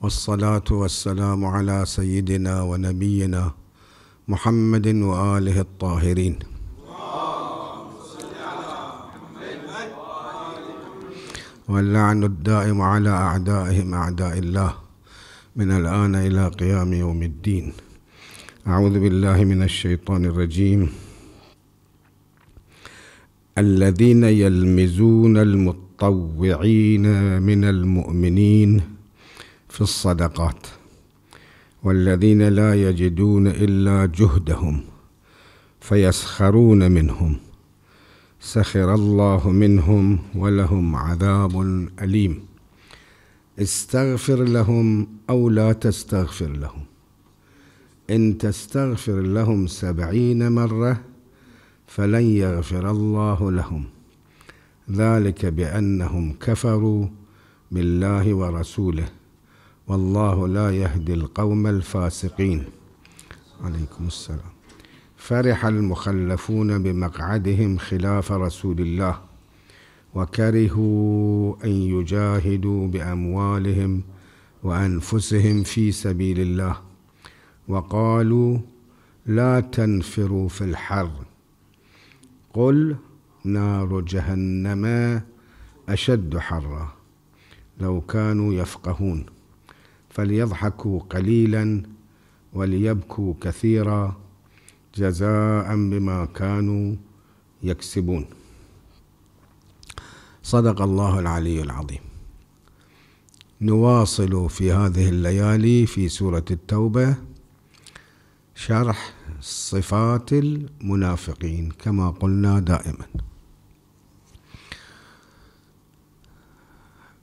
والصلاة والسلام على سيدنا ونبينا محمد وآله الطاهرين واللعن الدائم على أعدائهم أعداء الله من الآن إلى قيام يوم الدين أعوذ بالله من الشيطان الرجيم الذين يلمزون المتطوعين من المؤمنين في الصدقات والذين لا يجدون إلا جهدهم فيسخرون منهم سخر الله منهم ولهم عذاب أليم استغفر لهم أو لا تستغفر لهم إن تستغفر لهم سبعين مرة فلن يغفر الله لهم ذلك بأنهم كفروا بالله ورسوله والله لا يهدي القوم الفاسقين عليكم السلام فرح المخلفون بمقعدهم خلاف رسول الله وكرهوا أن يجاهدوا بأموالهم وأنفسهم في سبيل الله وقالوا لا تنفروا في الحر قل نار جهنم أشد حرا لو كانوا يفقهون فليضحكوا قليلا وليبكوا كثيرا جزاء بما كانوا يكسبون صدق الله العلي العظيم نواصل في هذه الليالي في سورة التوبة شرح صفات المنافقين كما قلنا دائما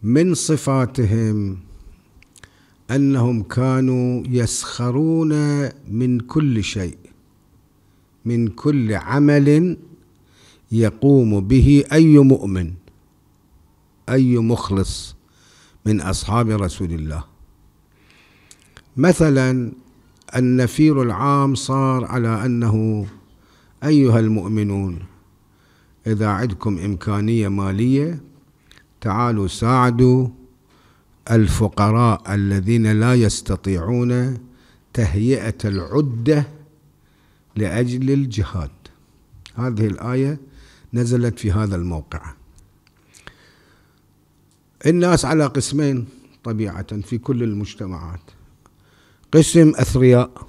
من صفاتهم أنهم كانوا يسخرون من كل شيء من كل عمل يقوم به أي مؤمن أي مخلص من أصحاب رسول الله مثلا النفير العام صار على أنه أيها المؤمنون إذا عندكم إمكانية مالية تعالوا ساعدوا الفقراء الذين لا يستطيعون تهيئة العدة لأجل الجهاد هذه الآية نزلت في هذا الموقع الناس على قسمين طبيعة في كل المجتمعات قسم أثرياء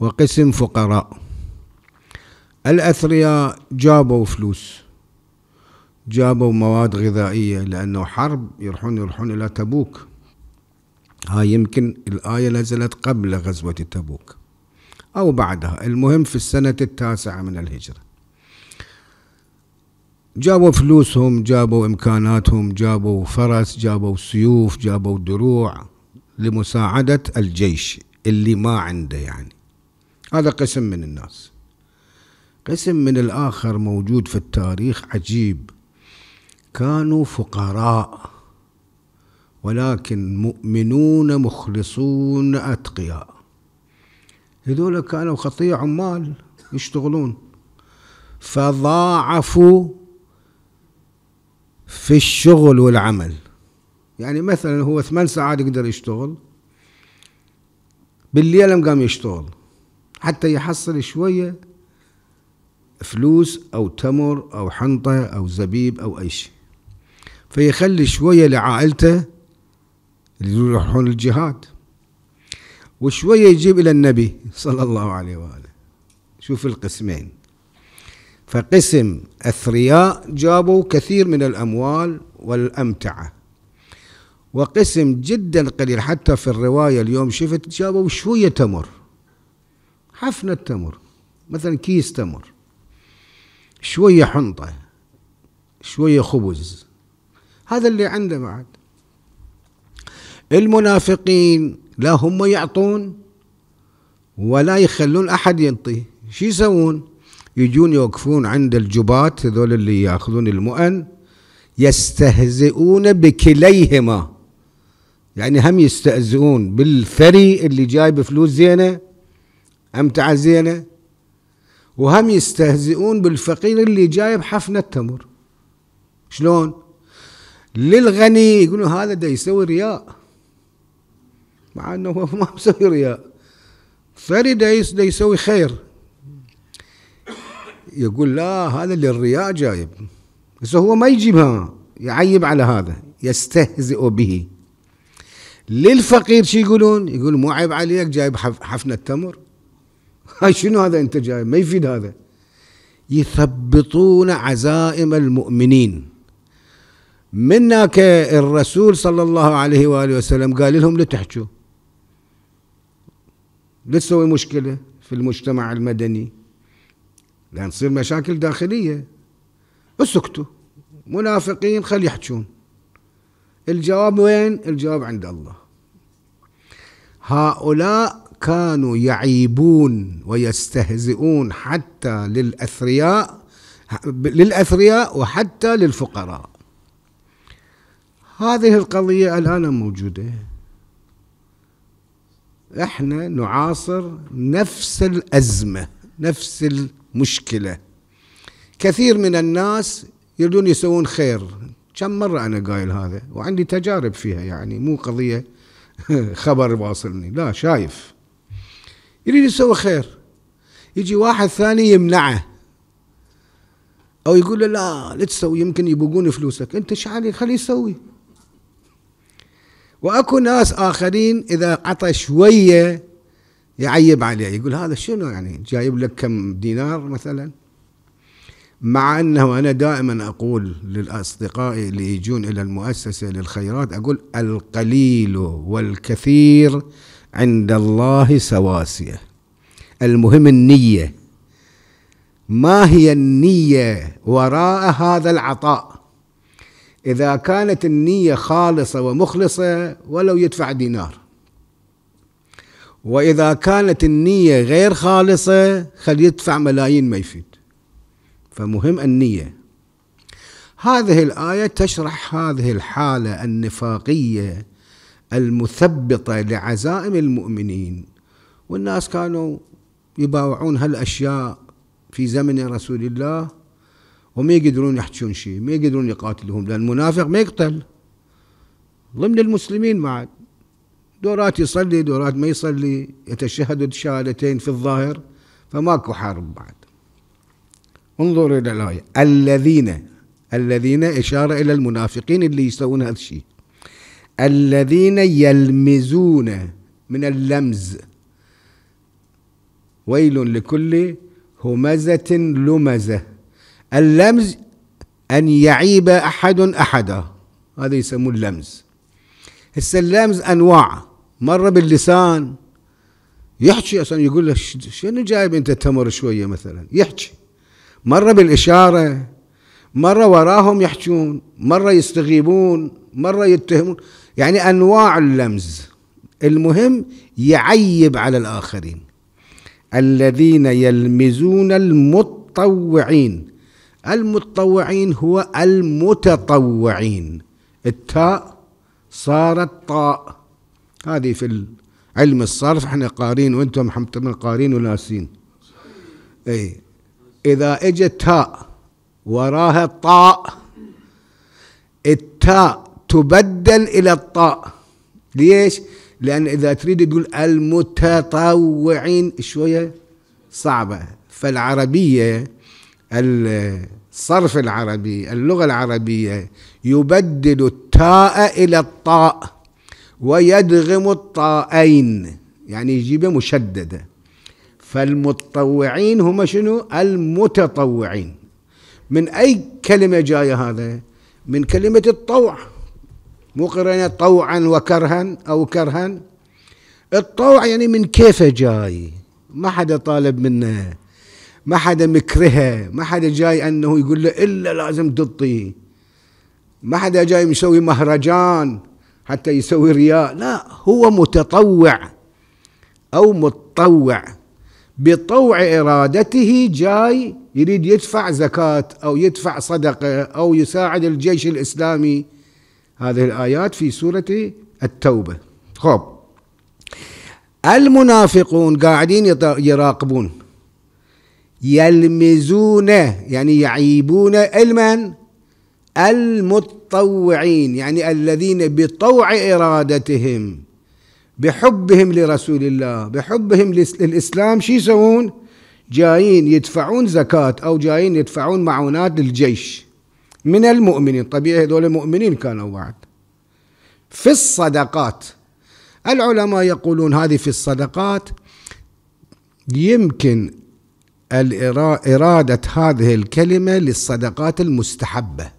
وقسم فقراء الأثرياء جابوا فلوس جابوا مواد غذائية لأنه حرب يروحون يروحون إلى تبوك هاي يمكن الآية نزلت قبل غزوة تبوك أو بعدها المهم في السنة التاسعة من الهجرة جابوا فلوسهم جابوا إمكاناتهم جابوا فرس جابوا سيوف جابوا دروع لمساعدة الجيش اللي ما عنده يعني هذا قسم من الناس قسم من الآخر موجود في التاريخ عجيب كانوا فقراء ولكن مؤمنون مخلصون أتقياء هذول كانوا خطية عمال يشتغلون فضاعفوا في الشغل والعمل يعني مثلا هو ثمان ساعات يقدر يشتغل بالليل قام يشتغل حتى يحصل شوية فلوس أو تمر أو حنطة أو زبيب أو أي شيء فيخلي شوية لعائلته اللي يروحون الجهاد وشوية يجيب إلى النبي صلى الله عليه وآله شوف القسمين فقسم أثرياء جابوا كثير من الأموال والأمتعة وقسم جدا قليل حتى في الرواية اليوم شفت جابوا شوية تمر حفنة تمر مثلا كيس تمر شوية حنطة شوية خبز هذا اللي عنده بعد المنافقين لا هم يعطون ولا يخلون أحد ينطي شو يسوون يجون يوقفون عند الجبات هذول اللي يأخذون المؤن يستهزئون بكليهما يعني هم يستهزئون بالثري اللي جايب فلوس زينة أمتعة زينة وهم يستهزئون بالفقير اللي جايب حفنة تمر شلون؟ للغني يقولون هذا ده يسوي رياء مع انه هو ما مسوي رياء ثري ده يسوي خير يقول لا هذا للرياء جايب بس هو ما يجيبها يعيب على هذا يستهزئ به للفقير شو يقولون يقول مو عيب عليك جايب حفنة تمر هاي شنو هذا انت جايب ما يفيد هذا يثبطون عزائم المؤمنين منك الرسول صلى الله عليه وآله وسلم قال لهم لتحجوا لتسوي مشكلة في المجتمع المدني لأن تصير مشاكل داخلية اسكتوا منافقين خل يحجون الجواب وين الجواب عند الله هؤلاء كانوا يعيبون ويستهزئون حتى للأثرياء للأثرياء وحتى للفقراء هذه القضية الآن موجودة احنا نعاصر نفس الأزمة نفس المشكلة كثير من الناس يريدون يسوون خير كم مرة أنا قايل هذا وعندي تجارب فيها يعني مو قضية خبر واصلني لا شايف يريد يسوي خير يجي واحد ثاني يمنعه أو يقول له لا لا تسوي يمكن يبقون فلوسك أنت شعلي خليه يسوي واكو ناس اخرين اذا عطى شويه يعيب عليه يقول هذا شنو يعني جايب لك كم دينار مثلا مع انه انا دائما اقول للاصدقاء اللي يجون الى المؤسسه للخيرات اقول القليل والكثير عند الله سواسيه المهم النيه ما هي النيه وراء هذا العطاء إذا كانت النية خالصة ومخلصة ولو يدفع دينار وإذا كانت النية غير خالصة خل يدفع ملايين ما يفيد فمهم النية هذه الآية تشرح هذه الحالة النفاقية المثبطة لعزائم المؤمنين والناس كانوا يباوعون هالأشياء في زمن رسول الله وما يقدرون يحجون شيء ما يقدرون يقاتلهم لأن المنافق ما يقتل ضمن المسلمين بعد دورات يصلي دورات ما يصلي يتشهد شهادتين في الظاهر فماكو حرب بعد انظر إلى الآية الذين الذين إشارة إلى المنافقين اللي يسوون هذا الشيء الذين يلمزون من اللمز ويل لكل همزة لمزه اللمز أن يعيب أحد أحدا هذا يسموه اللمز هسه اللمز أنواع مرة باللسان يحكي أصلا يقول له شنو جايب أنت تمر شوية مثلا يحكي مرة بالإشارة مرة وراهم يحكون مرة يستغيبون مرة يتهمون يعني أنواع اللمز المهم يعيب على الآخرين الذين يلمزون المتطوعين المتطوعين هو المتطوعين التاء صارت طاء هذه في علم الصرف احنا قارين وانتم محمد قارين وناسين اي اذا اجت تاء وراها طاء التاء تبدل الى الطاء ليش؟ لان اذا تريد تقول المتطوعين شويه صعبه فالعربيه الصرف العربي اللغة العربية يبدل التاء إلى الطاء ويدغم الطائين يعني يجيبه مشددة فالمتطوعين هم شنو المتطوعين من أي كلمة جاية هذا من كلمة الطوع مقرنة طوعا وكرها أو كرها الطوع يعني من كيف جاي ما حدا طالب منه ما حدا مكرهه ما حدا جاي انه يقول له الا لازم تطي ما حدا جاي مسوي مهرجان حتى يسوي رياء لا هو متطوع او متطوع بطوع ارادته جاي يريد يدفع زكاه او يدفع صدقه او يساعد الجيش الاسلامي هذه الايات في سوره التوبه خب المنافقون قاعدين يراقبون يلمزون يعني يعيبون المن المتطوعين يعني الذين بطوع إرادتهم بحبهم لرسول الله بحبهم للإسلام شو يسوون جايين يدفعون زكاة أو جايين يدفعون معونات للجيش من المؤمنين طبيعي هذول المؤمنين كانوا بعد في الصدقات العلماء يقولون هذه في الصدقات يمكن إرادة هذه الكلمة للصدقات المستحبة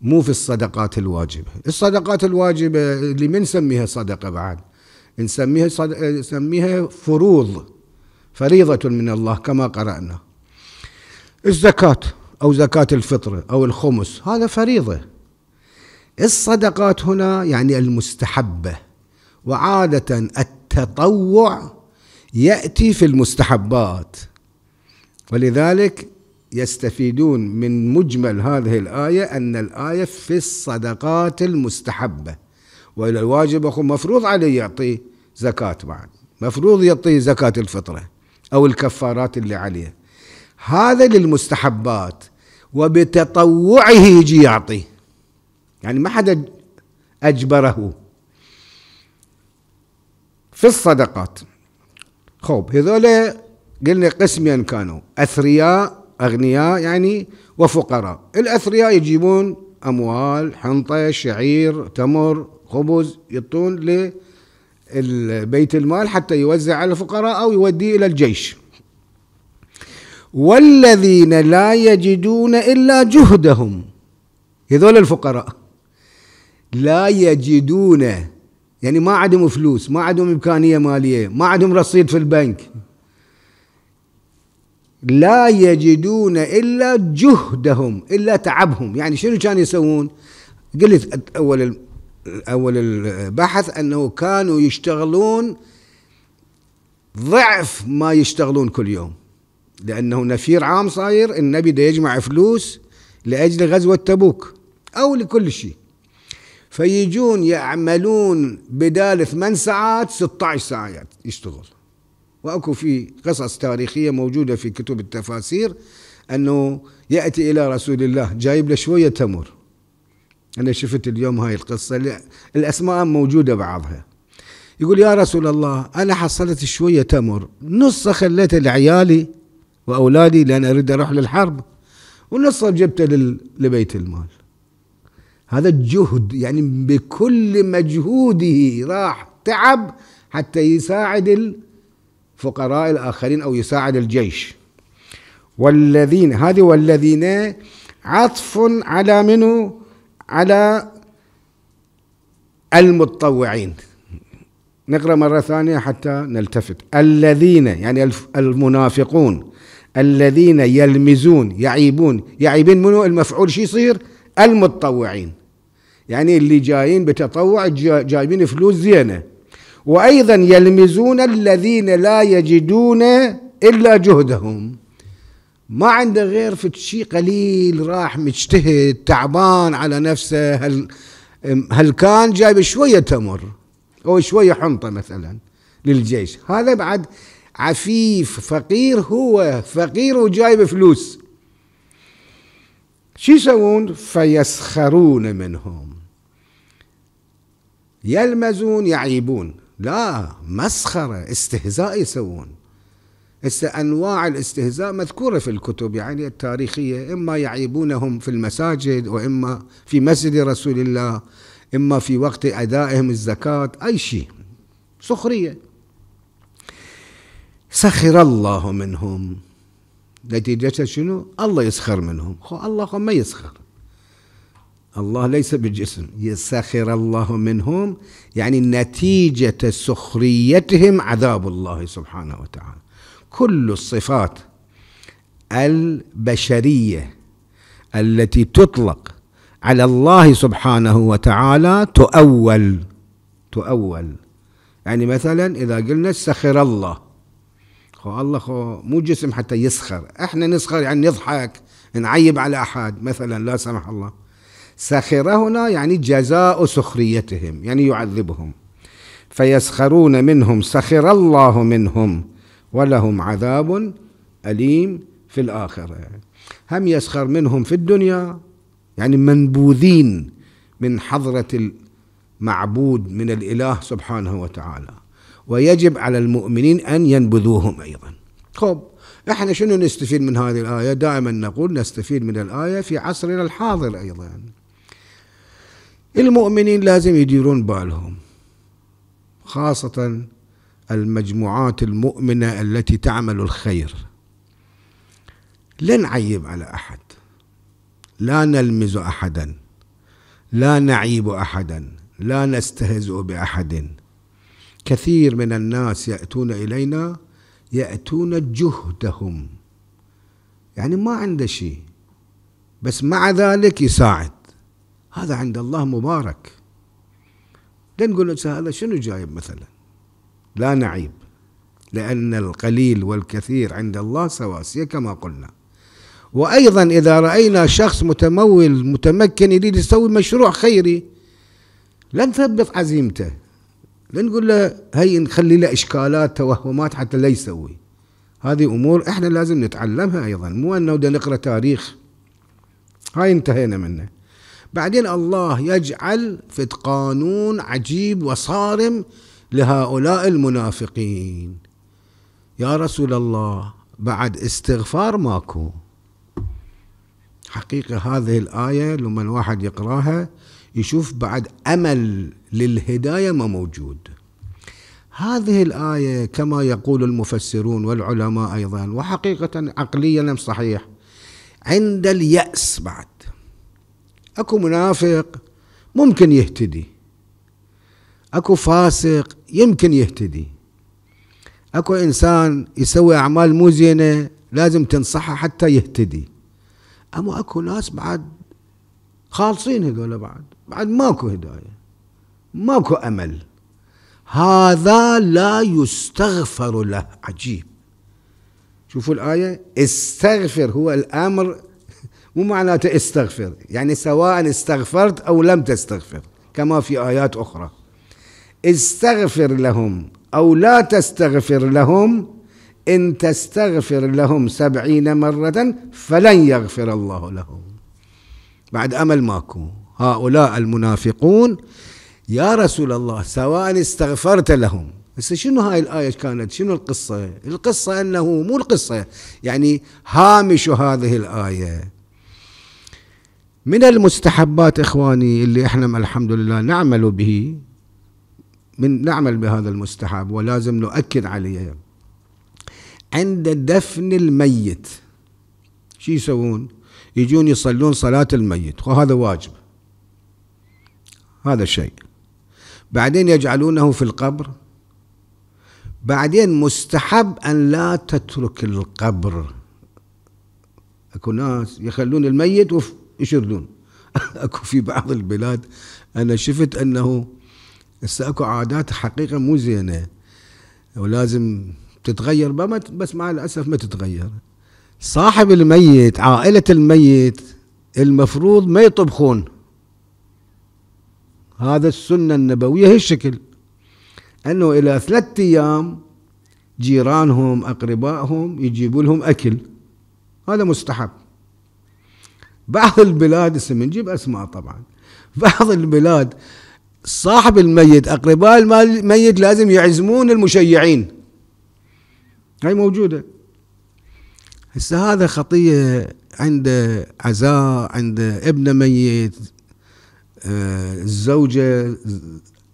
مو في الصدقات الواجبة الصدقات الواجبة اللي من نسميها صدقة بعد نسميها, صد... نسميها فروض فريضة من الله كما قرأنا الزكاة أو زكاة الفطر أو الخمس هذا فريضة الصدقات هنا يعني المستحبة وعادة التطوع يأتي في المستحبات ولذلك يستفيدون من مجمل هذه الآية أن الآية في الصدقات المستحبة وإلى الواجب أخو مفروض عليه يعطي زكاة بعد مفروض يعطي زكاة الفطرة أو الكفارات اللي عليه هذا للمستحبات وبتطوعه يجي يعطي يعني ما حدا أجبره في الصدقات خوب هذول قلنا قسمين كانوا أثرياء أغنياء يعني وفقراء الأثرياء يجيبون أموال حنطة شعير تمر خبز يطون لبيت المال حتى يوزع على الفقراء أو يوديه إلى الجيش والذين لا يجدون إلا جهدهم هذول الفقراء لا يجدون يعني ما عندهم فلوس ما عندهم إمكانية مالية ما عندهم رصيد في البنك لا يجدون إلا جهدهم إلا تعبهم يعني شنو كانوا يسوون قلت أول أول البحث أنه كانوا يشتغلون ضعف ما يشتغلون كل يوم لأنه نفير عام صاير النبي ده يجمع فلوس لأجل غزوة تبوك أو لكل شيء فيجون يعملون بدال ثمان ساعات 16 ساعات يشتغل واكو في قصص تاريخيه موجوده في كتب التفاسير انه ياتي الى رسول الله جايب له شويه تمر انا شفت اليوم هاي القصه الاسماء موجوده بعضها يقول يا رسول الله انا حصلت شويه تمر نص خليته لعيالي واولادي لان اريد اروح للحرب ونص جبته لبيت المال هذا الجهد يعني بكل مجهوده راح تعب حتى يساعد فقراء الآخرين أو يساعد الجيش والذين هذه والذين عطف على منه على المتطوعين نقرأ مرة ثانية حتى نلتفت الذين يعني المنافقون الذين يلمزون يعيبون يعيبين منه المفعول شو يصير المتطوعين يعني اللي جايين بتطوع جايبين فلوس زينه وأيضا يلمزون الذين لا يجدون إلا جهدهم ما عنده غير في شيء قليل راح مجتهد تعبان على نفسه هل, هل كان جايب شوية تمر أو شوية حنطة مثلا للجيش هذا بعد عفيف فقير هو فقير وجايب فلوس شو يسوون فيسخرون منهم يلمزون يعيبون لا مسخرة استهزاء يسوون أنواع الاستهزاء مذكورة في الكتب يعني التاريخية إما يعيبونهم في المساجد وإما في مسجد رسول الله إما في وقت أدائهم الزكاة أي شيء سخرية سخر الله منهم نتيجة شنو الله يسخر منهم خو الله ما يسخر الله ليس بجسم سخر الله منهم يعني نتيجة سخريتهم عذاب الله سبحانه وتعالى كل الصفات البشرية التي تطلق على الله سبحانه وتعالى تؤول تؤول يعني مثلا إذا قلنا سخر الله خو الله خو مو جسم حتى يسخر احنا نسخر يعني نضحك نعيب على أحد مثلا لا سمح الله سخر هنا يعني جزاء سخريتهم يعني يعذبهم فيسخرون منهم سخر الله منهم ولهم عذاب أليم في الآخرة هم يسخر منهم في الدنيا يعني منبوذين من حضرة المعبود من الإله سبحانه وتعالى ويجب على المؤمنين أن ينبذوهم أيضا خب احنا شنو نستفيد من هذه الآية دائما نقول نستفيد من الآية في عصرنا الحاضر أيضا المؤمنين لازم يديرون بالهم خاصة المجموعات المؤمنة التي تعمل الخير لا نعيب على أحد لا نلمز أحدا لا نعيب أحدا لا نستهزئ بأحد كثير من الناس يأتون إلينا يأتون جهدهم يعني ما عنده شيء بس مع ذلك يساعد هذا عند الله مبارك لا نقول هذا شنو جايب مثلا لا نعيب لأن القليل والكثير عند الله سواسية كما قلنا وأيضا إذا رأينا شخص متمول متمكن يريد يسوي مشروع خيري لا نثبط عزيمته لا نقول له هي نخلي له إشكالات توهمات حتى لا يسوي هذه أمور إحنا لازم نتعلمها أيضا مو أنه نقرأ تاريخ هاي انتهينا منه بعدين الله يجعل في قانون عجيب وصارم لهؤلاء المنافقين يا رسول الله بعد استغفار ماكو حقيقة هذه الآية لما الواحد يقراها يشوف بعد أمل للهداية ما موجود هذه الآية كما يقول المفسرون والعلماء أيضا وحقيقة عقليا صحيح عند اليأس بعد اكو منافق ممكن يهتدي اكو فاسق يمكن يهتدي اكو انسان يسوي اعمال مو زينه لازم تنصحه حتى يهتدي اما اكو ناس بعد خالصين هذول بعد بعد ماكو هدايه ماكو امل هذا لا يستغفر له عجيب شوفوا الايه استغفر هو الامر مو معناته استغفر يعني سواء استغفرت أو لم تستغفر كما في آيات أخرى استغفر لهم أو لا تستغفر لهم إن تستغفر لهم سبعين مرة فلن يغفر الله لهم بعد أمل ماكو هؤلاء المنافقون يا رسول الله سواء استغفرت لهم بس شنو هاي الآية كانت شنو القصة القصة أنه مو القصة يعني هامش هذه الآية من المستحبات إخواني اللي إحنا الحمد لله نعمل به من نعمل بهذا المستحب ولازم نؤكد عليه عند دفن الميت شو يسوون يجون يصلون صلاة الميت وهذا واجب هذا الشيء بعدين يجعلونه في القبر بعدين مستحب أن لا تترك القبر اكو ناس يخلون الميت يشردون اكو في بعض البلاد انا شفت انه هسه اكو عادات حقيقه مو زينه ولازم تتغير بس مع الاسف ما تتغير صاحب الميت عائله الميت المفروض ما يطبخون هذا السنه النبويه هالشكل انه الى ثلاثة ايام جيرانهم اقربائهم يجيبوا لهم اكل هذا مستحب بعض البلاد اسم بنجيب اسماء طبعا بعض البلاد صاحب الميت اقرباء الميت لازم يعزمون المشيعين هاي موجوده هسه هذا خطيه عنده عزاء عنده ابنه ميت آه، الزوجه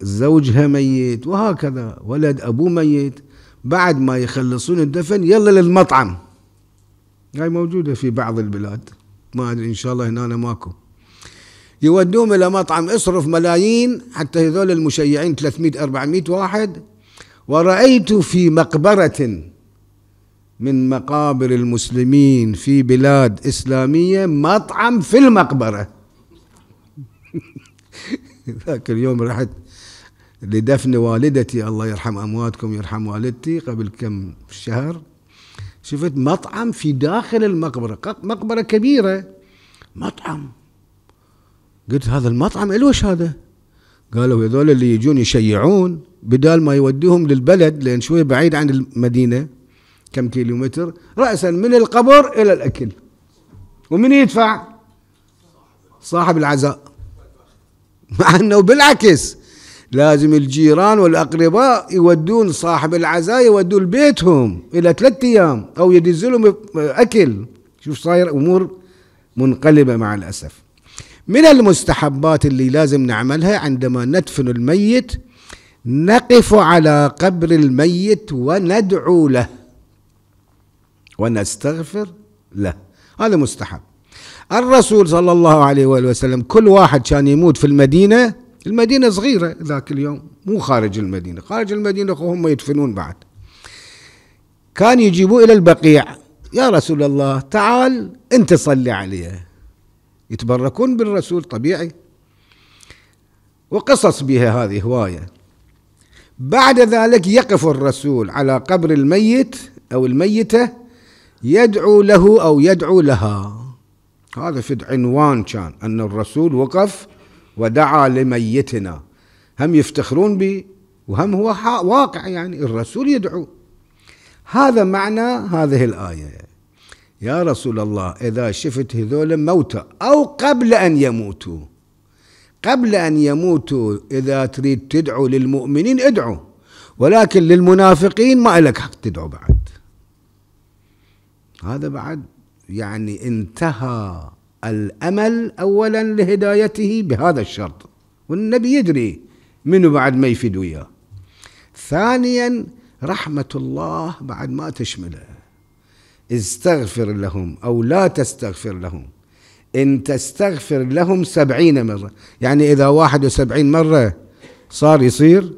زوجها ميت وهكذا ولد ابوه ميت بعد ما يخلصون الدفن يلا للمطعم هاي موجوده في بعض البلاد ما ادري ان شاء الله هنا ماكو يودوهم الى مطعم اصرف ملايين حتى هذول المشيعين 300 400 واحد ورأيت في مقبرة من مقابر المسلمين في بلاد إسلامية مطعم في المقبرة ذاك اليوم رحت لدفن والدتي الله يرحم أمواتكم يرحم والدتي قبل كم شهر شفت مطعم في داخل المقبرة مقبرة كبيرة مطعم قلت هذا المطعم الوش هذا قالوا هذول اللي يجون يشيعون بدال ما يوديهم للبلد لان شويه بعيد عن المدينه كم كيلومتر راسا من القبر الى الاكل ومن يدفع صاحب العزاء مع انه بالعكس لازم الجيران والأقرباء يودون صاحب العزاء يودون بيتهم إلى ثلاثة أيام أو يدزلهم أكل شوف صاير أمور منقلبة مع الأسف من المستحبات اللي لازم نعملها عندما ندفن الميت نقف على قبر الميت وندعو له ونستغفر له هذا مستحب الرسول صلى الله عليه وآله وسلم كل واحد كان يموت في المدينة المدينة صغيرة ذاك اليوم مو خارج المدينة خارج المدينة هم يدفنون بعد كان يجيبوه إلى البقيع يا رسول الله تعال أنت صلي عليه يتبركون بالرسول طبيعي وقصص بها هذه هواية بعد ذلك يقف الرسول على قبر الميت أو الميتة يدعو له أو يدعو لها هذا في عنوان كان أن الرسول وقف ودعا لميتنا هم يفتخرون به وهم هو واقع يعني الرسول يدعو هذا معنى هذه الآية يا رسول الله إذا شفت هذول موتى أو قبل أن يموتوا قبل أن يموتوا إذا تريد تدعو للمؤمنين ادعو ولكن للمنافقين ما لك حق تدعو بعد هذا بعد يعني انتهى الأمل أولا لهدايته بهذا الشرط والنبي يدري منه بعد ما يفيد وياه ثانيا رحمة الله بعد ما تشمله استغفر لهم أو لا تستغفر لهم إن تستغفر لهم سبعين مرة يعني إذا واحد وسبعين مرة صار يصير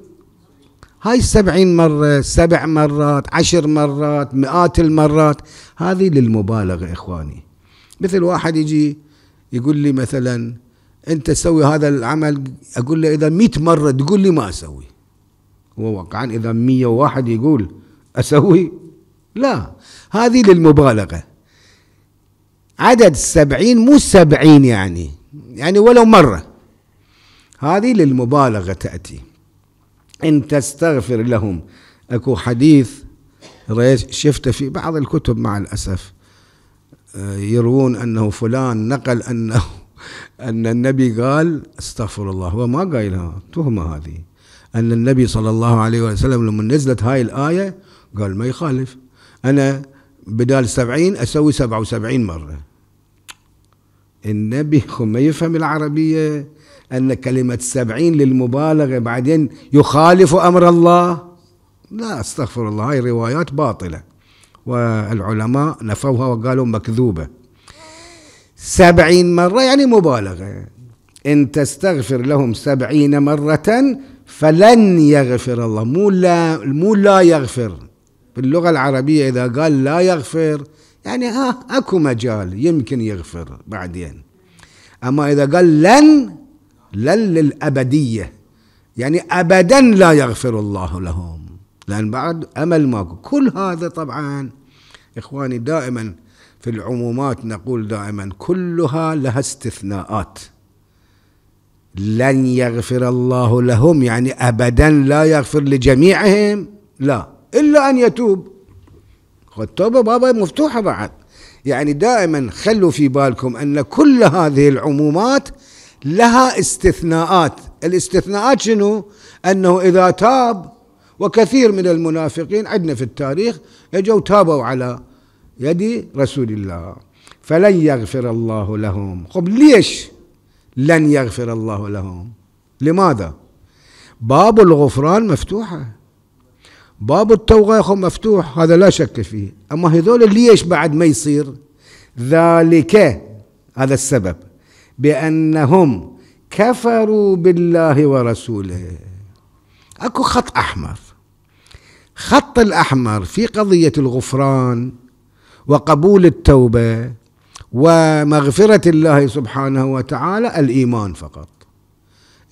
هاي السبعين مرة سبع مرات عشر مرات مئات المرات هذه للمبالغة إخواني مثل واحد يجي يقول لي مثلا انت تسوي هذا العمل اقول له اذا 100 مره تقول لي ما اسوي هو واقعا اذا 101 يقول اسوي لا هذه للمبالغه عدد السبعين مو سبعين يعني يعني ولو مره هذه للمبالغه تاتي ان تستغفر لهم اكو حديث شفته في بعض الكتب مع الاسف يروون أنه فلان نقل أنه أن النبي قال استغفر الله هو ما قايلها تهمة هذه أن النبي صلى الله عليه وسلم لما نزلت هاي الآية قال ما يخالف أنا بدال سبعين أسوي سبعة وسبعين مرة النبي ما يفهم العربية أن كلمة سبعين للمبالغة بعدين يخالف أمر الله لا استغفر الله هاي روايات باطلة والعلماء نفوها وقالوا مكذوبة سبعين مرة يعني مبالغة إن تستغفر لهم سبعين مرة فلن يغفر الله مو لا, مو لا يغفر باللغة العربية إذا قال لا يغفر يعني ها أكو مجال يمكن يغفر بعدين أما إذا قال لن لن للأبدية يعني أبدا لا يغفر الله لهم لأن بعد أمل ماكو كل هذا طبعا إخواني دائما في العمومات نقول دائما كلها لها استثناءات لن يغفر الله لهم يعني أبدا لا يغفر لجميعهم لا إلا أن يتوب التوبه بابا مفتوحة بعد يعني دائما خلوا في بالكم أن كل هذه العمومات لها استثناءات الاستثناءات شنو أنه إذا تاب وكثير من المنافقين عندنا في التاريخ اجوا تابوا على يد رسول الله فلن يغفر الله لهم خب ليش لن يغفر الله لهم لماذا باب الغفران مفتوحة باب التوغيخ مفتوح هذا لا شك فيه أما هذول ليش بعد ما يصير ذلك هذا السبب بأنهم كفروا بالله ورسوله اكو خط احمر خط الأحمر في قضية الغفران وقبول التوبة ومغفرة الله سبحانه وتعالى الإيمان فقط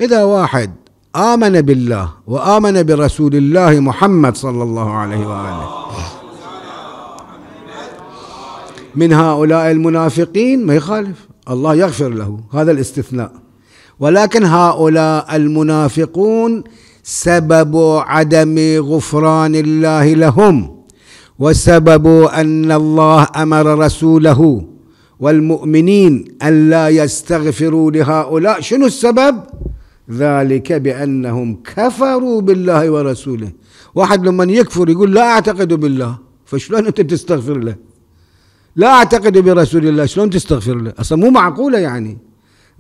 إذا واحد آمن بالله وآمن برسول الله محمد صلى الله عليه وآله من هؤلاء المنافقين ما يخالف الله يغفر له هذا الاستثناء ولكن هؤلاء المنافقون سبب عدم غفران الله لهم وسبب ان الله امر رسوله والمؤمنين الا يستغفروا لهؤلاء شنو السبب ذلك بانهم كفروا بالله ورسوله واحد لما يكفر يقول لا اعتقد بالله فشلون انت تستغفر له لا اعتقد برسول الله شلون تستغفر له اصلا مو معقوله يعني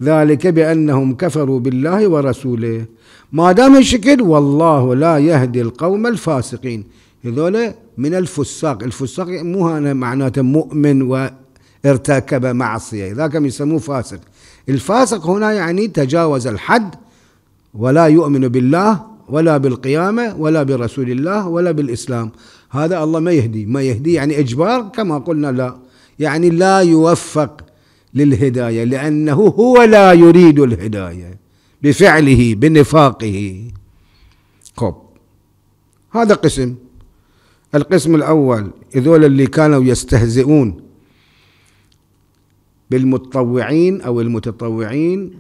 ذلك بأنهم كفروا بالله ورسوله ما دام الشكل والله لا يهدي القوم الفاسقين هذول من الفساق الفساق مو هنا معناته مؤمن وارتكب معصية ذاك يسموه فاسق الفاسق هنا يعني تجاوز الحد ولا يؤمن بالله ولا بالقيامة ولا برسول الله ولا بالإسلام هذا الله ما يهدي ما يهدي يعني إجبار كما قلنا لا يعني لا يوفق للهدايه لانه هو لا يريد الهدايه بفعله بنفاقه خب هذا قسم القسم الاول ذول اللي كانوا يستهزئون بالمتطوعين او المتطوعين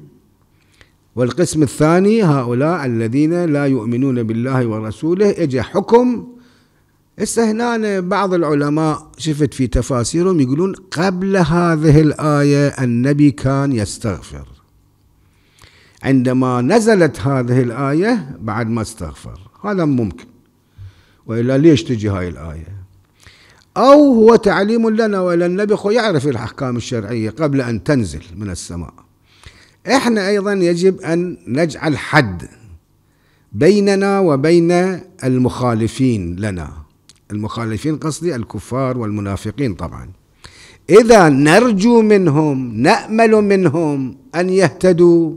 والقسم الثاني هؤلاء الذين لا يؤمنون بالله ورسوله إجا حكم هسه هنا بعض العلماء شفت في تفاسيرهم يقولون قبل هذه الآية النبي كان يستغفر عندما نزلت هذه الآية بعد ما استغفر هذا ممكن وإلا ليش تجي هاي الآية أو هو تعليم لنا وإلى النبي خو يعرف الأحكام الشرعية قبل أن تنزل من السماء إحنا أيضا يجب أن نجعل حد بيننا وبين المخالفين لنا المخالفين قصدي الكفار والمنافقين طبعا إذا نرجو منهم نأمل منهم أن يهتدوا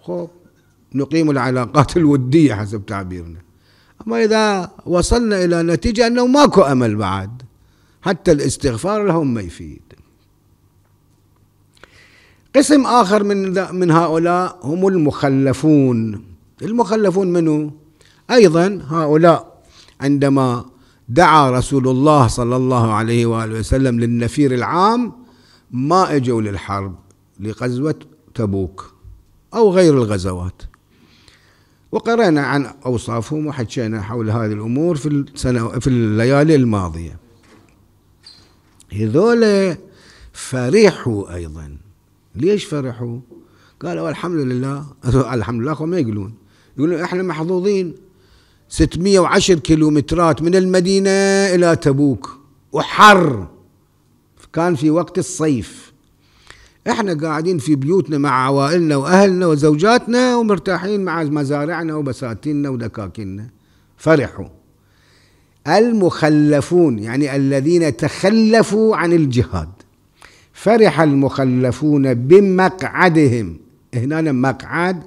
خب نقيم العلاقات الودية حسب تعبيرنا أما إذا وصلنا إلى نتيجة أنه ماكو أمل بعد حتى الاستغفار لهم ما يفيد قسم آخر من من هؤلاء هم المخلفون المخلفون منه أيضا هؤلاء عندما دعا رسول الله صلى الله عليه وآله وسلم للنفير العام ما اجوا للحرب لغزوة تبوك أو غير الغزوات وقرأنا عن أوصافهم وحكينا حول هذه الأمور في السنة في الليالي الماضية هذول فرحوا أيضا ليش فرحوا؟ قالوا الحمد لله الحمد لله ما يقولون يقولون احنا محظوظين 610 كيلومترات من المدينة إلى تبوك وحر كان في وقت الصيف احنا قاعدين في بيوتنا مع عوائلنا وأهلنا وزوجاتنا ومرتاحين مع مزارعنا وبساتيننا ودكاكيننا فرحوا المخلفون يعني الذين تخلفوا عن الجهاد فرح المخلفون بمقعدهم هنا مقعد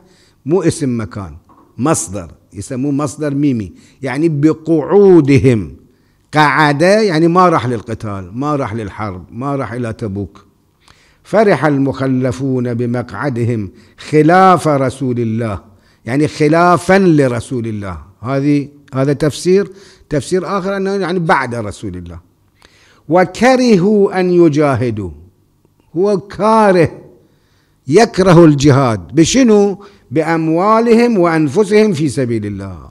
مو اسم مكان مصدر يسموه مصدر ميمي يعني بقعودهم قعدا يعني ما راح للقتال ما راح للحرب ما راح إلى تبوك فرح المخلفون بمقعدهم خلاف رسول الله يعني خلافا لرسول الله هذه هذا تفسير تفسير آخر أنه يعني بعد رسول الله وكرهوا أن يجاهدوا هو كاره يكره الجهاد بشنو بأموالهم وأنفسهم في سبيل الله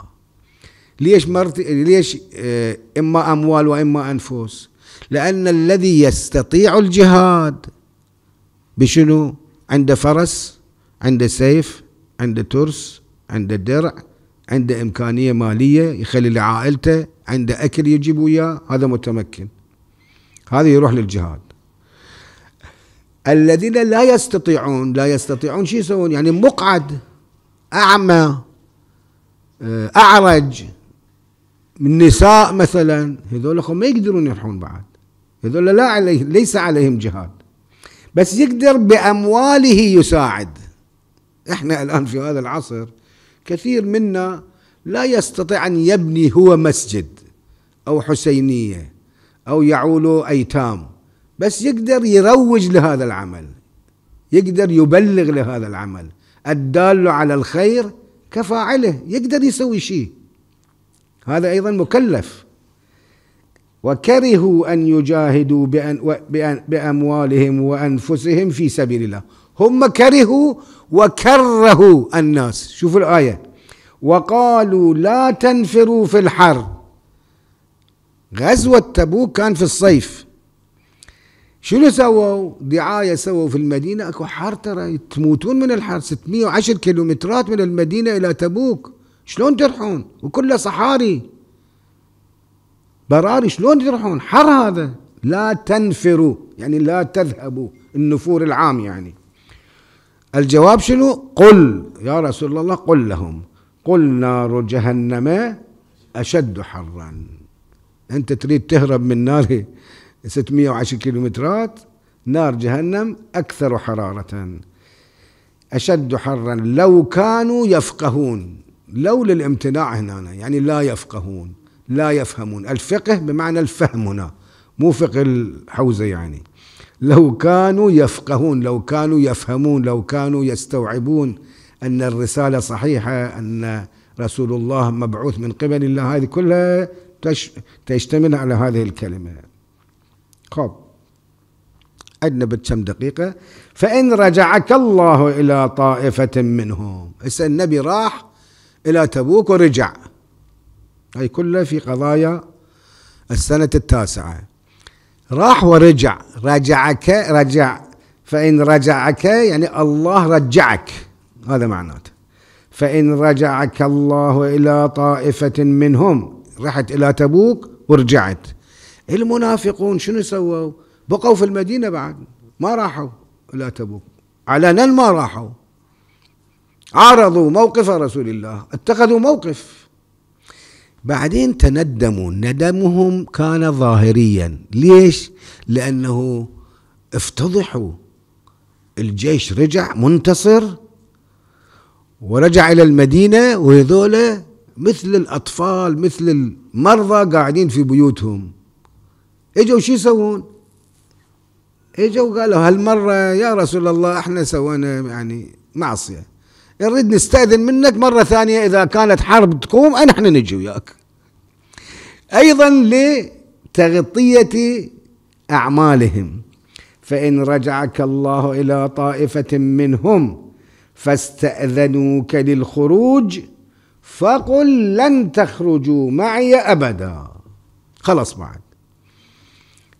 ليش مرت... ليش آه، إما أموال وإما أنفس لأن الذي يستطيع الجهاد بشنو عنده فرس عنده سيف عنده ترس عنده درع عنده إمكانية مالية يخلي لعائلته عنده أكل يجيب وياه هذا متمكن هذا يروح للجهاد الذين لا يستطيعون لا يستطيعون شو يسوون يعني مقعد أعمى آه، أعرج من نساء مثلا هذول ما يقدرون يروحون بعد هذول لا عليه ليس عليهم جهاد بس يقدر بأمواله يساعد احنا الآن في هذا العصر كثير منا لا يستطيع أن يبني هو مسجد أو حسينية أو يعول أيتام بس يقدر يروج لهذا العمل يقدر يبلغ لهذا العمل الدال على الخير كفاعله يقدر يسوي شيء هذا أيضا مكلف وكرهوا أن يجاهدوا بأن بأن بأموالهم وأنفسهم في سبيل الله هم كرهوا وكرهوا الناس شوفوا الآية وقالوا لا تنفروا في الحر غزوة تبوك كان في الصيف شنو سووا دعاية سووا في المدينة أكو حر ترى تموتون من الحر 610 كيلومترات من المدينة إلى تبوك شلون ترحون وكله صحاري براري شلون ترحون حر هذا لا تنفروا يعني لا تذهبوا النفور العام يعني الجواب شنو قل يا رسول الله قل لهم قل نار جهنم أشد حرا أنت تريد تهرب من نار 610 كيلومترات نار جهنم أكثر حرارة أشد حرا لو كانوا يفقهون لو للامتناع هنا يعني لا يفقهون لا يفهمون الفقه بمعنى الفهم هنا مو فقه الحوزة يعني لو كانوا يفقهون لو كانوا يفهمون لو كانوا يستوعبون أن الرسالة صحيحة أن رسول الله مبعوث من قبل الله هذه كلها تشتمل على هذه الكلمه قاب عندنا بكم دقيقة فإن رجعك الله إلى طائفة منهم هسه النبي راح إلى تبوك ورجع هاي كلها في قضايا السنة التاسعة راح ورجع رجعك رجع فإن رجعك يعني الله رجعك هذا معناته فإن رجعك الله إلى طائفة منهم رحت إلى تبوك ورجعت المنافقون شنو سووا بقوا في المدينة بعد ما راحوا إلى تبوك علنا ما راحوا عارضوا موقف رسول الله اتخذوا موقف بعدين تندموا ندمهم كان ظاهريا ليش لأنه افتضحوا الجيش رجع منتصر ورجع إلى المدينة وهذول مثل الأطفال مثل المرضى قاعدين في بيوتهم اجوا شو يسوون؟ اجوا قالوا هالمرة يا رسول الله احنا سوينا يعني معصية نريد نستأذن منك مرة ثانية إذا كانت حرب تقوم احنا نجي وياك أيضا لتغطية أعمالهم فإن رجعك الله إلى طائفة منهم فاستأذنوك للخروج فقل لن تخرجوا معي أبدا خلص بعد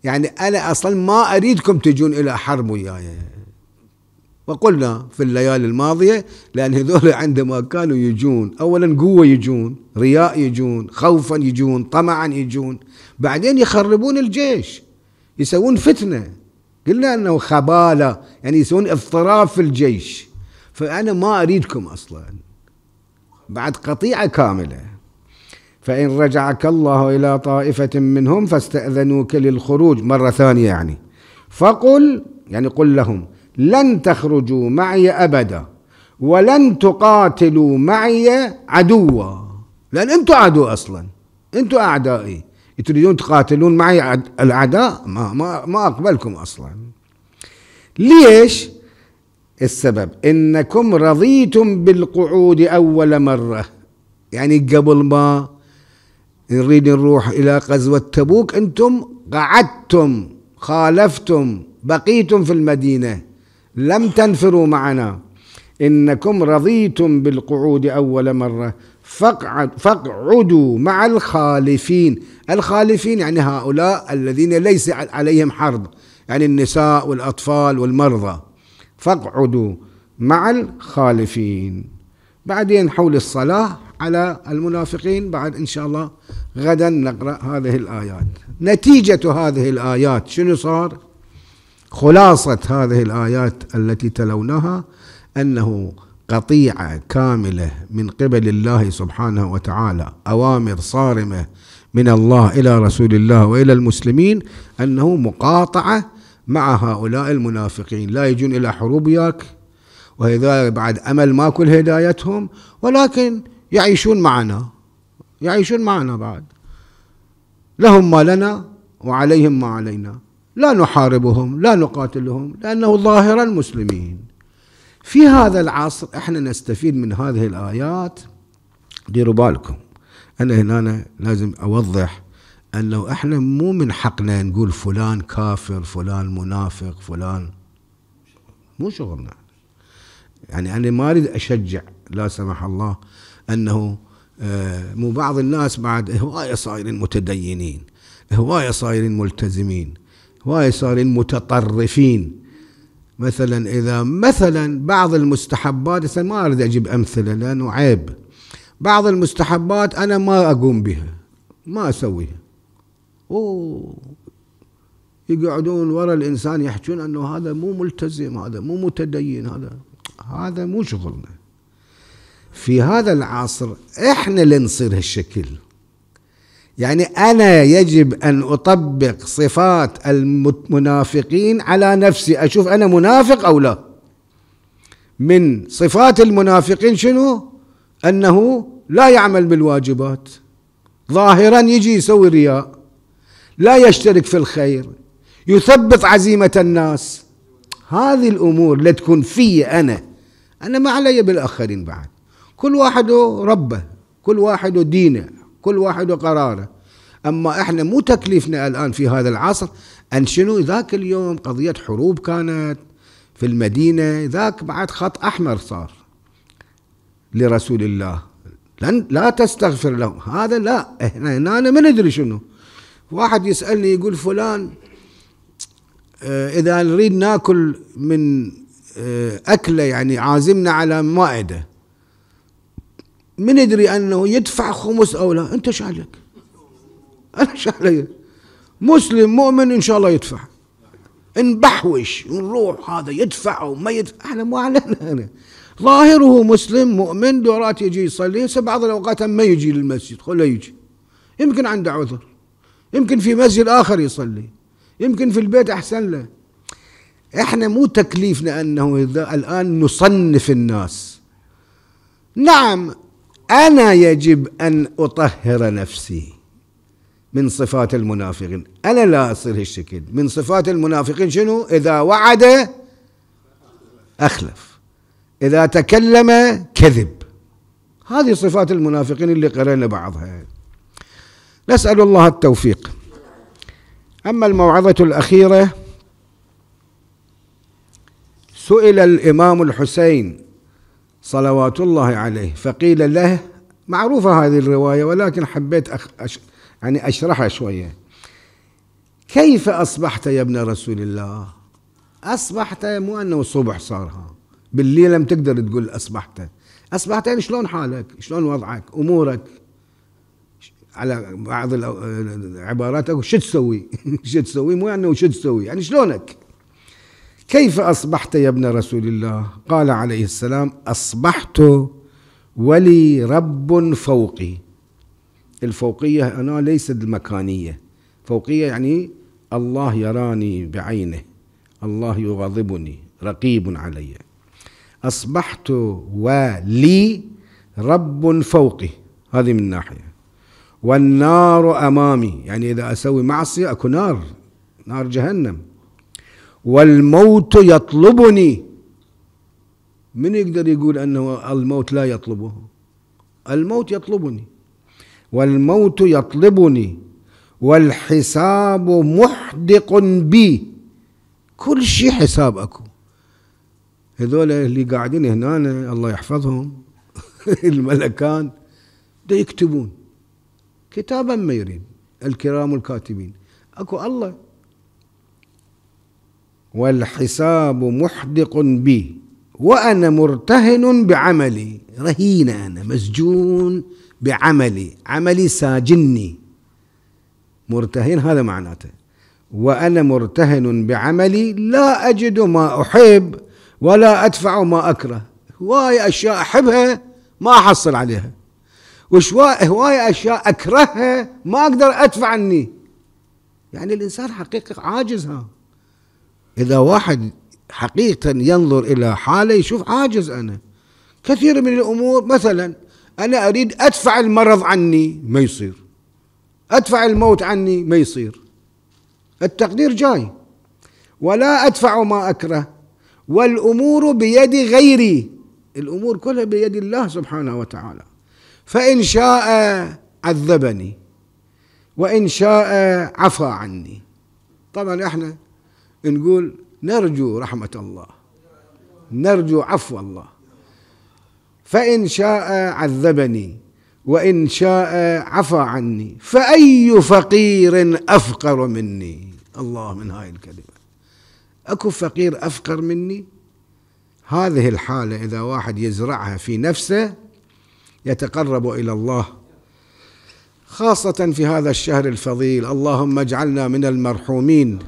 يعني أنا أصلا ما أريدكم تجون إلى حرب وياي وقلنا في الليالي الماضية لأن هذول عندما كانوا يجون أولا قوة يجون رياء يجون خوفا يجون طمعا يجون بعدين يخربون الجيش يسوون فتنة قلنا أنه خبالة يعني يسوون اضطراب في الجيش فأنا ما أريدكم أصلا بعد قطيعة كاملة فإن رجعك الله إلى طائفة منهم فاستأذنوك للخروج مرة ثانية يعني فقل يعني قل لهم لن تخرجوا معي أبدا ولن تقاتلوا معي عدوا لأن أنتم عدو أصلا أنتم أعدائي تريدون تقاتلون معي الأعداء ما, ما, ما أقبلكم أصلا ليش السبب إنكم رضيتم بالقعود أول مرة يعني قبل ما نريد نروح إلى غزوة تبوك أنتم قعدتم خالفتم بقيتم في المدينة لم تنفروا معنا إنكم رضيتم بالقعود أول مرة فاقعد فاقعدوا مع الخالفين الخالفين يعني هؤلاء الذين ليس عليهم حرب يعني النساء والأطفال والمرضى فاقعدوا مع الخالفين بعدين حول الصلاة على المنافقين بعد إن شاء الله غدا نقرأ هذه الآيات نتيجة هذه الآيات شنو صار خلاصة هذه الآيات التي تلوناها أنه قطيعة كاملة من قبل الله سبحانه وتعالى أوامر صارمة من الله إلى رسول الله وإلى المسلمين أنه مقاطعة مع هؤلاء المنافقين لا يجون إلى حروب وياك وهذا بعد أمل ما كل هدايتهم ولكن يعيشون معنا يعيشون معنا بعد لهم ما لنا وعليهم ما علينا لا نحاربهم لا نقاتلهم لأنه ظاهر المسلمين في هذا العصر احنا نستفيد من هذه الآيات ديروا بالكم أنا هنا أنا لازم أوضح أنه احنا مو من حقنا نقول فلان كافر فلان منافق فلان مو شغلنا يعني أنا ما أريد أشجع لا سمح الله أنه آه، مو بعض الناس بعد هواية صايرين متدينين هواية صايرين ملتزمين هواية صايرين متطرفين مثلا إذا مثلا بعض المستحبات ما أريد أجيب أمثلة لأنه عيب بعض المستحبات أنا ما أقوم بها ما أسويها أوه يقعدون ورا الإنسان يحجون أنه هذا مو ملتزم هذا مو متدين هذا هذا مو شغلنا في هذا العصر احنا اللي نصير هالشكل يعني انا يجب ان اطبق صفات المنافقين على نفسي اشوف انا منافق او لا من صفات المنافقين شنو انه لا يعمل بالواجبات ظاهرا يجي يسوي رياء لا يشترك في الخير يثبط عزيمة الناس هذه الأمور لا تكون في أنا أنا ما علي بالآخرين بعد كل واحد ربه كل واحد دينه كل واحد قراره أما إحنا مو تكليفنا الآن في هذا العصر أن شنو ذاك اليوم قضية حروب كانت في المدينة ذاك بعد خط أحمر صار لرسول الله لن لا تستغفر لهم هذا لا احنا هنا ما ندري شنو واحد يسألني يقول فلان آه، إذا نريد ناكل من آه، أكلة يعني عازمنا على مائدة من يدري أنه يدفع خمس أو لا أنت شعلك أنا شعلي مسلم مؤمن إن شاء الله يدفع نبحوش ونروح هذا يدفع او ما يدفع احنا مو علينا انا ظاهره مسلم مؤمن دورات يجي يصلي بعض الاوقات ما يجي للمسجد خله يجي يمكن عنده عذر يمكن في مسجد اخر يصلي يمكن في البيت احسن له احنا مو تكليفنا انه الان نصنف الناس نعم انا يجب ان اطهر نفسي من صفات المنافقين انا لا اصير هالشكل من صفات المنافقين شنو اذا وعد اخلف اذا تكلم كذب هذه صفات المنافقين اللي قرأنا بعضها نسأل الله التوفيق أما الموعظة الأخيرة سئل الإمام الحسين صلوات الله عليه فقيل له معروفة هذه الرواية ولكن حبيت أخ أش يعني أشرحها شوية كيف أصبحت يا ابن رسول الله أصبحت مو أنه صبح صارها بالليل لم تقدر تقول أصبحت أصبحت يعني شلون حالك شلون وضعك أمورك على بعض العبارات أقول شو تسوي شو تسوي مو أنه شو تسوي يعني شلونك كيف أصبحت يا ابن رسول الله قال عليه السلام أصبحت ولي رب فوقي الفوقية أنا ليست المكانية فوقية يعني الله يراني بعينه الله يغضبني رقيب علي أصبحت ولي رب فوقي هذه من ناحية والنار أمامي يعني إذا أسوي معصية أكو نار نار جهنم والموت يطلبني من يقدر يقول أنه الموت لا يطلبه الموت يطلبني والموت يطلبني والحساب محدق بي كل شيء حساب اكو هذول اللي قاعدين هنا الله يحفظهم الملكان ده يكتبون كتابا ما يريد الكرام الكاتبين اكو الله والحساب محدق بي وأنا مرتهن بعملي رهين أنا مسجون بعملي عملي ساجني مرتهن هذا معناته وأنا مرتهن بعملي لا أجد ما أحب ولا أدفع ما أكره هواي أشياء أحبها ما أحصل عليها وشواء هواي أشياء أكرهها ما أقدر أدفع عني يعني الإنسان حقيقي عاجز ها إذا واحد حقيقة ينظر إلى حاله يشوف عاجز أنا كثير من الأمور مثلا أنا أريد أدفع المرض عني ما يصير أدفع الموت عني ما يصير التقدير جاي ولا أدفع ما أكره والأمور بيد غيري الأمور كلها بيد الله سبحانه وتعالى فإن شاء عذبني وإن شاء عفى عني طبعا احنا نقول نرجو رحمة الله نرجو عفو الله فإن شاء عذبني وإن شاء عفى عني فأي فقير أفقر مني الله من هاي الكلمة أكو فقير أفقر مني هذه الحالة إذا واحد يزرعها في نفسه يتقرب إلى الله خاصة في هذا الشهر الفضيل اللهم اجعلنا من المرحومين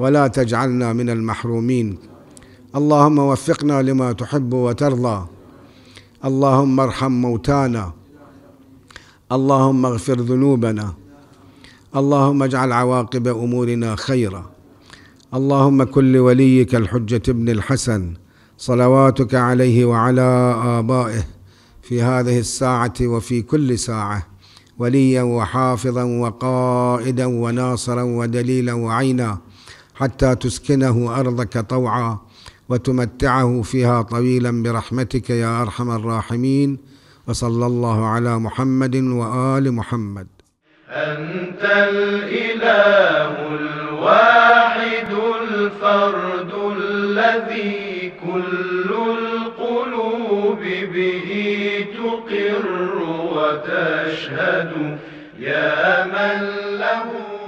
ولا تجعلنا من المحرومين اللهم وفقنا لما تحب وترضى اللهم ارحم موتانا اللهم اغفر ذنوبنا اللهم اجعل عواقب امورنا خيرا اللهم كن لوليك الحجه ابن الحسن صلواتك عليه وعلى ابائه في هذه الساعه وفي كل ساعه وليا وحافظا وقائدا وناصرا ودليلا وعينا حتى تسكنه أرضك طوعا وتمتعه فيها طويلا برحمتك يا أرحم الراحمين وصلى الله على محمد وآل محمد أنت الإله الواحد الفرد الذي كل القلوب به تقر وتشهد يا من له